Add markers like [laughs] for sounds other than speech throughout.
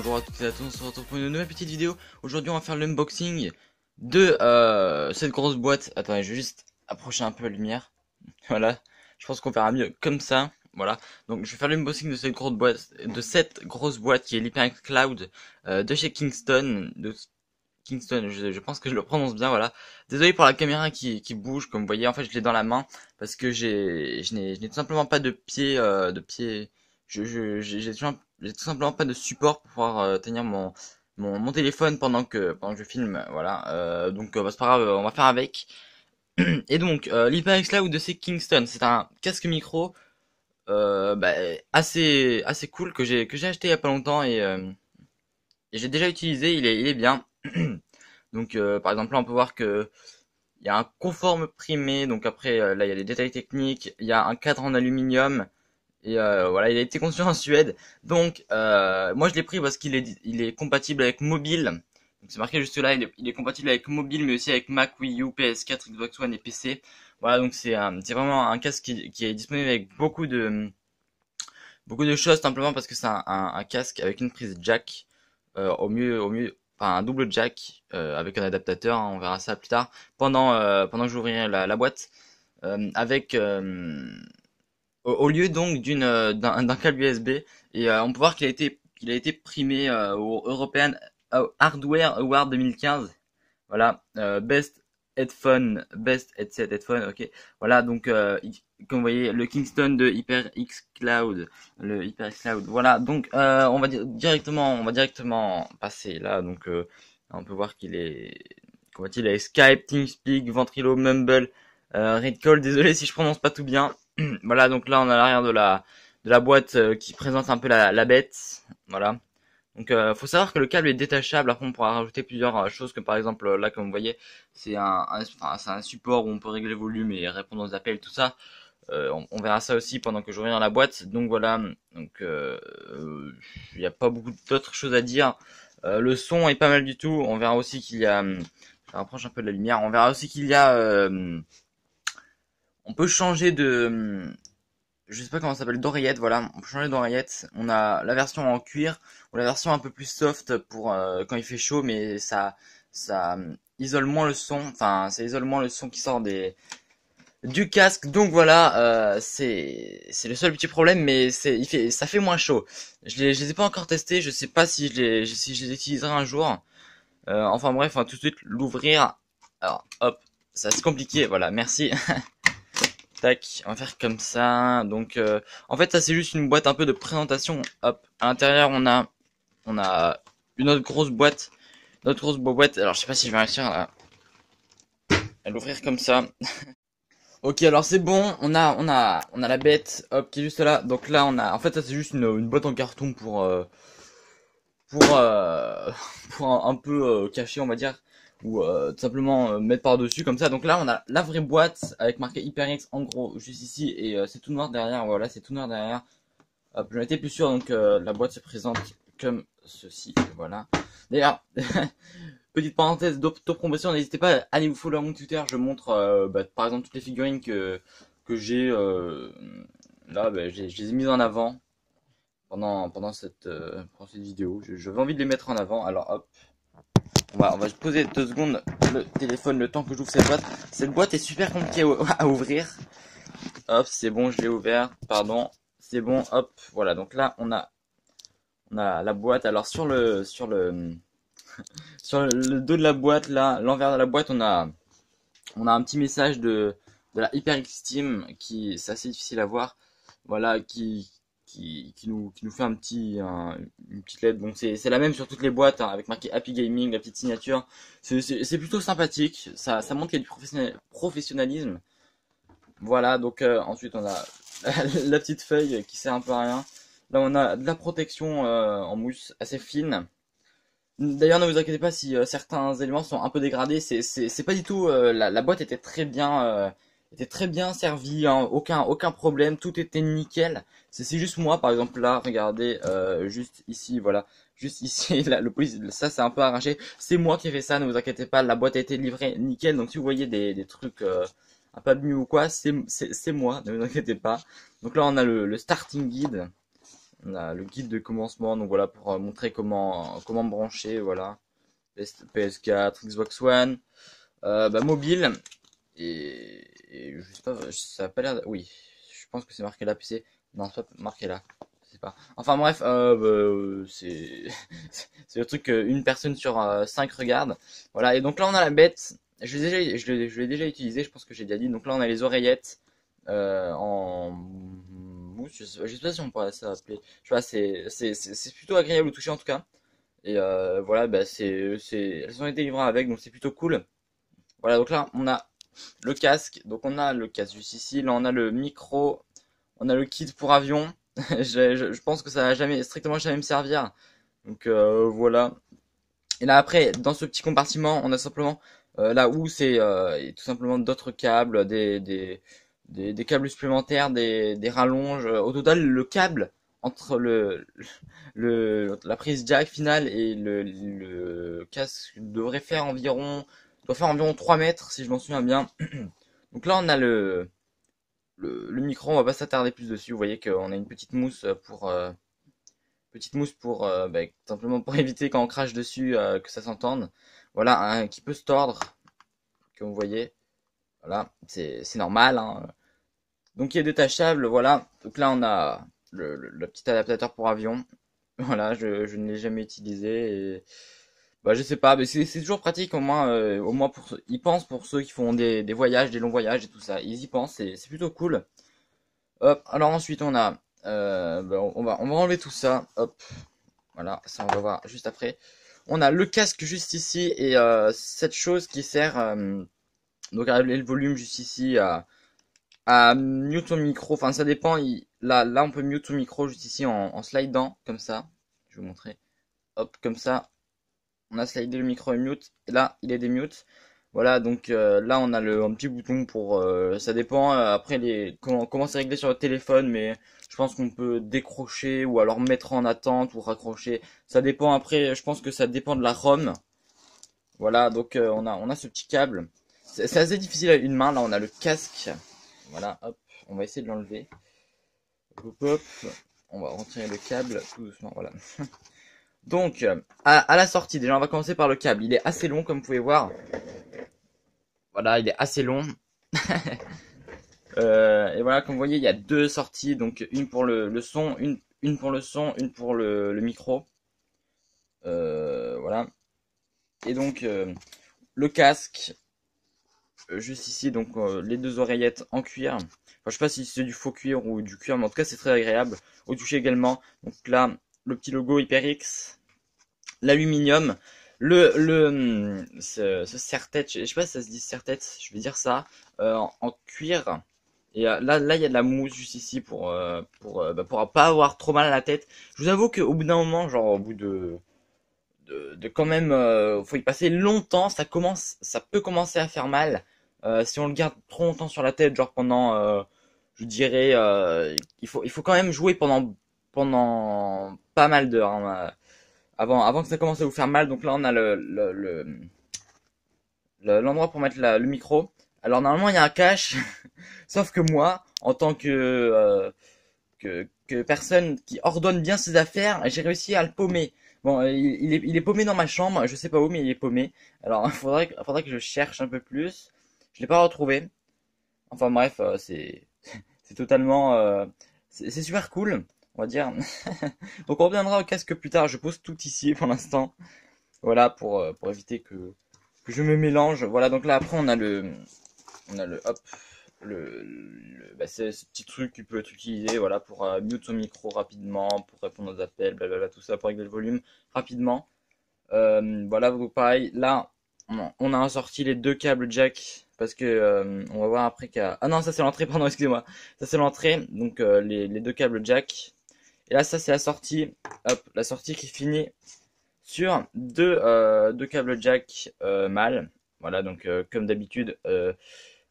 bonjour à toutes et à tous, on se retrouve pour une nouvelle petite vidéo. Aujourd'hui on va faire l'unboxing de euh, cette grosse boîte. Attendez, je vais juste approcher un peu la lumière. [laughs] Voilà, je pense qu'on verra mieux comme ça. Voilà, donc je vais faire l'unboxing de cette grosse boîte, de cette grosse boîte qui est l'HyperX Cloud euh, de chez Kingston, de Kingston, je, pense que je le prononce bien, voilà. Désolé pour la caméra qui, bouge, comme vous voyez, en fait je l'ai dans la main parce que j'ai, je n'ai tout simplement pas de pied, euh, de pied. Je, je, j'ai toujours j'ai tout simplement pas de support pour pouvoir euh, tenir mon, mon, téléphone pendant que pendant je filme voilà euh, donc euh, bah, c'est pas grave on va faire avec [clears throat] et donc l'HyperX ou de c Kingston c'est un casque micro bah, assez assez cool que j'ai que j'ai acheté il y a pas longtemps et, j'ai déjà utilisé il est il est bien [clears throat] donc par exemple là on peut voir que il y a un conforme primé, donc après là il y a des détails techniques, il y a un cadre en aluminium, et euh, voilà, il a été conçu en Suède. Donc, euh, moi je l'ai pris parce qu'il est, il est compatible avec mobile. C'est marqué juste là, il est, compatible avec mobile, mais aussi avec Mac, Wii U, PS4, Xbox One et PC. Voilà, donc c'est c'est vraiment un casque qui, est disponible avec beaucoup de beaucoup de choses simplement parce que c'est un, casque avec une prise jack euh, au mieux au mieux enfin un double jack avec un adaptateur. Hein, on verra ça plus tard pendant pendant que j'ouvrirai la, la, boîte avec au, lieu donc d'une euh, d'un câble USB et euh, on peut voir qu'il a été qu'il a été primé euh, au European Hardware Award 2015. Voilà, best headphone, best headset headphone, ok. Voilà donc comme vous voyez le Kingston de HyperX Cloud, le HyperX Cloud. Voilà donc on va dire directement, on va directement passer là donc on peut voir qu'il est comment il est Skype, TeamSpeak, Ventrilo, Mumble, euh, Redcall. Désolé si je prononce pas tout bien. [clears throat] voilà, donc là on a l'arrière de la de la boîte euh, qui présente un peu la, la bête. Voilà. Donc euh, faut savoir que le câble est détachable. Après on pourra rajouter plusieurs euh, choses comme par exemple euh, là comme vous voyez c'est un, c'est un support où on peut régler le volume et répondre aux appels tout ça. on, verra ça aussi pendant que je reviens dans la boîte. Donc voilà. Donc il n'y a pas beaucoup d'autres choses à dire. le son est pas mal du tout. On verra aussi qu'il y a. Je hum, rapproche un peu de la lumière. On verra aussi qu'il y a on peut changer de, je sais pas comment ça s'appelle, d'oreillette, voilà, on peut changer d'oreillette. On a la version en cuir ou la version un peu plus soft pour euh, quand il fait chaud, mais ça, ça isole moins le son, enfin, ça isole moins le son qui sort des, du casque. Donc voilà, euh, c'est le seul petit problème, mais ça fait moins chaud. Je les les ai pas encore testés, je sais pas si je les si utiliserai un jour. Euh, enfin bref, tout de suite l'ouvrir. Alors hop, ça c'est compliqué. Voilà, merci. [laughs] Tac, on va faire comme ça. Donc, euh, en fait, ça c'est juste une boîte un peu de présentation. Hop, à l'intérieur, on a, on a une autre grosse boîte, notre grosse boîte. Alors, je sais pas si je vais réussir à, l'ouvrir comme ça. [laughs] ok, alors c'est bon. On a, on a, on a la bête. Hop, qui est juste là. Donc là, on a. En fait, ça c'est juste une, boîte en carton pour, euh, pour, euh, [laughs] pour un, un peu cacher, on va dire ou euh, tout simplement euh, mettre par-dessus comme ça. Donc là, on a la vraie boîte avec marqué HyperX en gros juste ici et euh, c'est tout noir derrière. Voilà, c'est tout noir derrière. je n'étais plus sûr, donc la boîte se présente comme ceci. Voilà. D'ailleurs, [laughs] petite parenthèse promotion n'hésitez pas à aller vous follow mon Twitter. Je montre bah, par exemple toutes les figurines que, que j'ai. là, bah, les ai mises en avant pendant, pendant, cette, pendant cette vidéo. J'avais envie de les mettre en avant, alors hop. On va, on poser deux secondes le téléphone le temps que j'ouvre cette boîte. Cette boîte est super compliquée à, ouvrir. Hop, c'est bon, je l'ai ouvert. Pardon. C'est bon, hop. Voilà, donc là, on a, on a la boîte. Alors sur le, sur le, [laughs] sur le dos de la boîte, là, l'envers de la boîte, on a, on a un petit message de, de la HyperX Team qui, c'est assez difficile à voir. Voilà, qui, qui, nous, qui nous fait un petit, une petite lettre. Bon, c'est la même sur toutes les boîtes, hein, avec marqué Happy Gaming, la petite signature. C'est plutôt sympathique, ça, ça montre qu'il y a du professionnalisme. Voilà, donc euh, ensuite on a [laughs] la petite feuille qui sert un peu à rien. Là on a de la protection euh, en mousse assez fine. D'ailleurs ne vous inquiétez pas si euh, certains éléments sont un peu dégradés, c'est pas du tout... la, boîte était très bien était très bien servi, hein, aucun, aucun problème, tout était nickel. C'est juste moi, par exemple, là, regardez, euh, juste ici, voilà, juste ici, [laughs] là, le police, ça c'est un peu arraché. C'est moi qui ai fait ça, ne vous inquiétez pas, la boîte a été livrée nickel, donc si vous voyez des, des trucs euh, un peu abîmés ou quoi, c'est moi, ne vous inquiétez pas. Donc là, on a le, starting guide, on a le guide de commencement, donc voilà, pour euh, montrer comment, comment brancher, voilà, PS4, Xbox One, bah, mobile. Et, je sais pas, ça a pas l'air. Oui, je pense que c'est marqué là, puis c'est. Non, c'est pas marqué là. sais pas. Enfin bref, euh, bah, euh [laughs] c'est le truc qu'une personne sur 5 euh, regarde. Voilà, et donc là on a la bête. Je l'ai déjà, je, je déjà utilisé, je pense que j'ai déjà dit. Donc là on a les oreillettes euh, en mousse. Je sais, pas si on pourrait ça appeler. Je sais pas, c'est plutôt agréable au toucher en tout cas. Et voilà, bah, c'est elles ont été livrées avec, donc c'est plutôt cool. Voilà, donc là on a le casque. Donc on a le juste ici, là on a le micro, on a le kit pour avion. [laughs] je, pense que ça va jamais, strictement jamais me servir. Donc euh, voilà. Et là après, dans ce petit compartiment, on a simplement euh, là où c'est euh, tout simplement d'autres câbles, des, des, des, des, câbles supplémentaires, des, des rallonges. Au total, le câble entre le, le la prise jack finale et le, le casque devrait faire environ doit faire environ 3 mètres si je m'en souviens bien. [clears throat] Donc là on a le, le, micro, on va pas s'attarder plus dessus. Vous voyez qu'on a une petite mousse pour euh, petite mousse pour euh, bah, simplement pour [laughs] éviter quand on crache dessus euh, que ça s'entende. Voilà, un qui peut se tordre, comme vous voyez. Voilà, c'est normal. Hein. Donc il est détachable, voilà. Donc là on a le, petit adaptateur pour avion. [laughs] Voilà, je, je ne l'ai jamais utilisé et bah je sais pas mais c'est toujours pratique au moins euh, au moins pour ceux- ils pensent pour ceux qui font des voyages des longs voyages et tout ça ils y pensent c'est c'est plutôt cool hop alors ensuite on a euh, bah, on va on va enlever tout ça hop voilà ça on va voir juste après on a le casque juste ici et euh, cette chose qui sert donc à régler le volume juste ici à à mute ton micro enfin ça dépend là là on peut mute ton micro juste ici en en dans comme ça je vais vous montrer hop comme ça on a slidé le micro mute. là, il est des démute. Voilà, donc euh, là, on a le, un petit bouton pour. Euh, ça dépend euh, après les, comment, c'est réglé sur le téléphone, mais je pense qu'on peut décrocher ou alors mettre en attente ou raccrocher. Ça dépend après, je pense que ça dépend de la ROM. Voilà, donc on, a, on a ce petit câble. C'est assez difficile à une main. Là, on a le casque. Voilà, hop, on va essayer de l'enlever. Hop, hop, on va retirer le câble tout doucement. Voilà. [laughs] Donc, à, la sortie, déjà, on va commencer par le câble. Il est assez long, comme vous pouvez voir. Voilà, il est assez long. [laughs] Euh, et voilà, comme vous voyez, il y a deux sorties. Donc, une pour le, son, une, pour le son, une pour le, micro. Euh, voilà. Et donc, euh, le casque, juste ici, donc les deux oreillettes en cuir. Enfin, je sais pas si c'est du faux cuir ou du cuir, mais en tout cas, c'est très agréable. Au toucher également. Donc là, le petit logo HyperX, l'aluminium, le, le hum, ce, ce serre-tête, je, sais pas si ça se dit serre-tête, je vais dire ça, euh, en, cuir. Et euh, là, là, il y a de la mousse juste ici pour euh, pour bah, pour pas avoir trop mal à la tête. Je vous avoue qu'au bout d'un moment, genre au bout de de, de quand même, faut y passer longtemps. Ça commence, ça peut commencer à faire mal si on le garde trop longtemps sur la tête, genre pendant, je dirais, il faut il faut quand même jouer pendant pendant pas mal d'heures. Hein, euh, avant, avant que ça commence à vous faire mal, donc là on a le, l'endroit pour mettre le micro. Alors normalement il y a un cache, [laughs] sauf que moi, en tant euh, que, que, personne qui ordonne bien ses affaires, j'ai réussi à le paumer. Bon, euh, il, est, il est paumé dans ma chambre, je sais pas où, mais il est paumé. Alors il [laughs] faudrait, faudrait que je cherche un peu plus. Je l'ai pas retrouvé. Enfin bref, c'est [laughs] c'est totalement c'est super cool on dire. [laughs] Donc on reviendra au casque plus tard, je pose tout ici pour l'instant. Voilà, pour, euh, pour éviter que, je me mélange. Voilà, donc là après on a le... On a le... Hop le, bah, ce petit truc qui peut être utilisé voilà, pour euh, mute son micro rapidement, pour répondre aux appels, blablabla, tout ça, pour régler le volume rapidement. Euh, voilà voilà, pareil, là, on a sorti les deux câbles jack parce que on va voir après qu'à... Ah non, ça c'est l'entrée, [laughs] pardon, excusez-moi. Ça c'est l'entrée, donc les, les, deux câbles jack et là, ça, c'est la sortie. Hop, la sortie qui finit sur deux, euh, deux câbles jack euh, mâles. Voilà, donc euh, comme d'habitude, euh,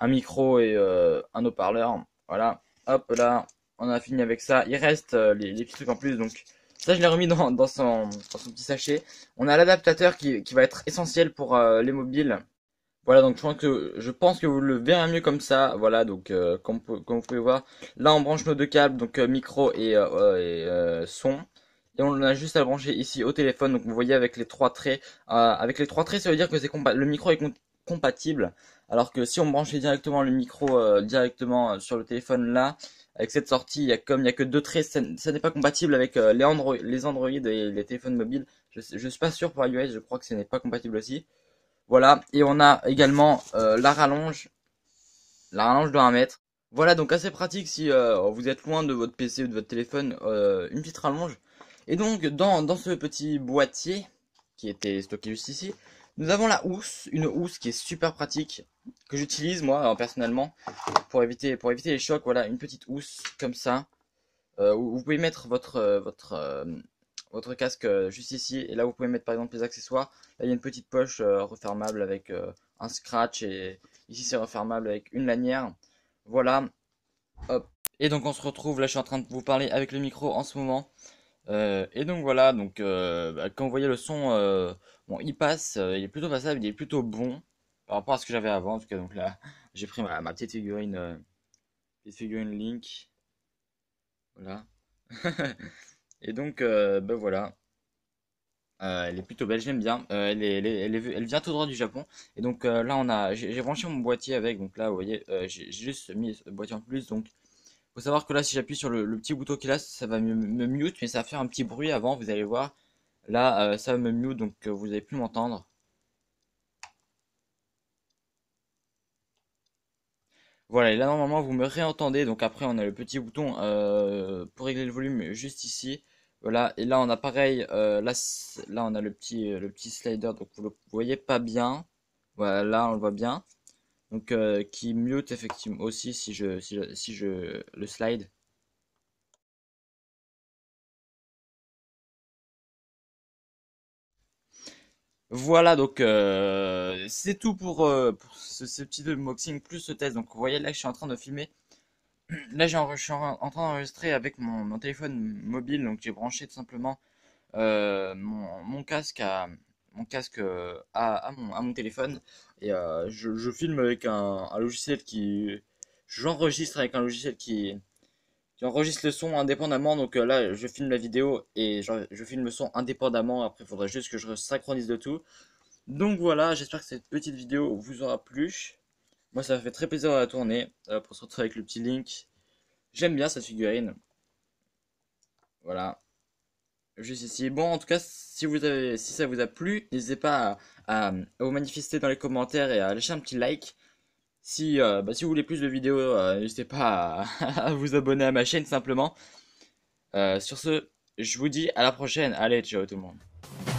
un micro et un haut-parleur. Voilà, hop, là, on a fini avec ça. Il reste les, petits trucs en plus, donc ça, je l'ai remis dans, dans, son, son, petit sachet. On a l'adaptateur qui, qui, va être essentiel pour les mobiles. Voilà, donc je pense que je pense que vous le verrez mieux comme ça. Voilà, donc euh, comme, vous pouvez voir, là on branche nos deux câbles, donc euh, micro et, euh, son. Et on a juste à brancher ici au téléphone. Donc vous voyez avec les trois traits, avec les trois traits, ça veut dire que c'est le micro est compatible. Alors que si on branchait directement le micro directement sur le téléphone là, avec cette sortie, il y a, comme il y a que deux traits, ça, n'est pas compatible avec les, Android, les Android et les téléphones mobiles. Je, ne suis pas sûr pour iOS, je crois que ce n'est pas compatible aussi. Voilà, et on a également euh, la rallonge, la rallonge de 1 mètre. Voilà, donc assez pratique si euh, vous êtes loin de votre PC ou de votre téléphone, euh, une petite rallonge. Et donc, dans, dans, ce petit boîtier, qui était stocké juste ici, nous avons la housse, une housse qui est super pratique, que j'utilise moi hein, personnellement, pour éviter, pour éviter les chocs, voilà, une petite housse comme ça, où vous pouvez mettre votre, votre votre casque euh, juste ici. Et là, vous pouvez mettre par exemple les accessoires. Là, il y a une petite poche euh, refermable avec euh, un scratch. Et ici, c'est refermable avec une lanière. Voilà. Hop. Et donc, on se retrouve. Là, je suis en train de vous parler avec le micro en ce moment. et donc voilà, donc bah, quand vous voyez le son, bon, il passe, il est plutôt passable, il est plutôt bon par rapport à ce que j'avais avant. En tout cas, donc là, [laughs] j'ai pris ma, ma, petite figurine, petite figurine Link, voilà. [laughs] Et donc, euh, ben voilà. Euh, elle est plutôt belle, j'aime bien. Euh, elle, elle, vient tout droit du Japon. Et donc là, on a, j'ai branché mon boîtier avec. Donc là, vous voyez, j'ai juste mis ce boîtier en plus. Donc, faut savoir que là, si j'appuie sur le, petit bouton qui est là, ça va me, mute, mais ça va faire un petit bruit avant. Vous allez voir. Là, ça va me mute, donc vous n'allez plus m'entendre. Voilà, et là normalement vous me réentendez, donc après on a le petit bouton pour régler le volume juste ici. Voilà, et là on a pareil, euh, là, là on a le petit, euh, le petit slider, donc vous le voyez pas bien. Voilà, là on le voit bien. Donc euh, qui mute effectivement aussi si je, si le slide. Voilà, donc c'est tout pour, ce, ce, petit unboxing plus ce test. Donc vous voyez là que je suis en train de filmer [clears throat] là, en, je suis en, train d'enregistrer avec mon, téléphone mobile, donc j'ai branché tout simplement euh, mon, casque à mon euh, téléphone et euh, je, filme avec un, logiciel qui j'enregistre avec un logiciel qui qui enregistre le son indépendamment donc là je filme la vidéo et je, filme le son indépendamment après il faudrait juste que je synchronise le tout donc voilà j'espère que cette petite vidéo vous aura plu moi, ça m'a fait très plaisir de la tourner, euh, pour se retrouver avec le petit Link. J'aime bien cette figurine. Voilà. Juste ici. Bon, en tout cas, si, vous avez, si ça vous a plu, n'hésitez pas à, vous manifester dans les commentaires et à lâcher un petit like. Si, euh, bah, si vous voulez plus de vidéos, euh, n'hésitez pas à, [laughs] à, vous abonner à ma chaîne simplement. sur ce, je vous dis à la prochaine. Allez, ciao tout le monde.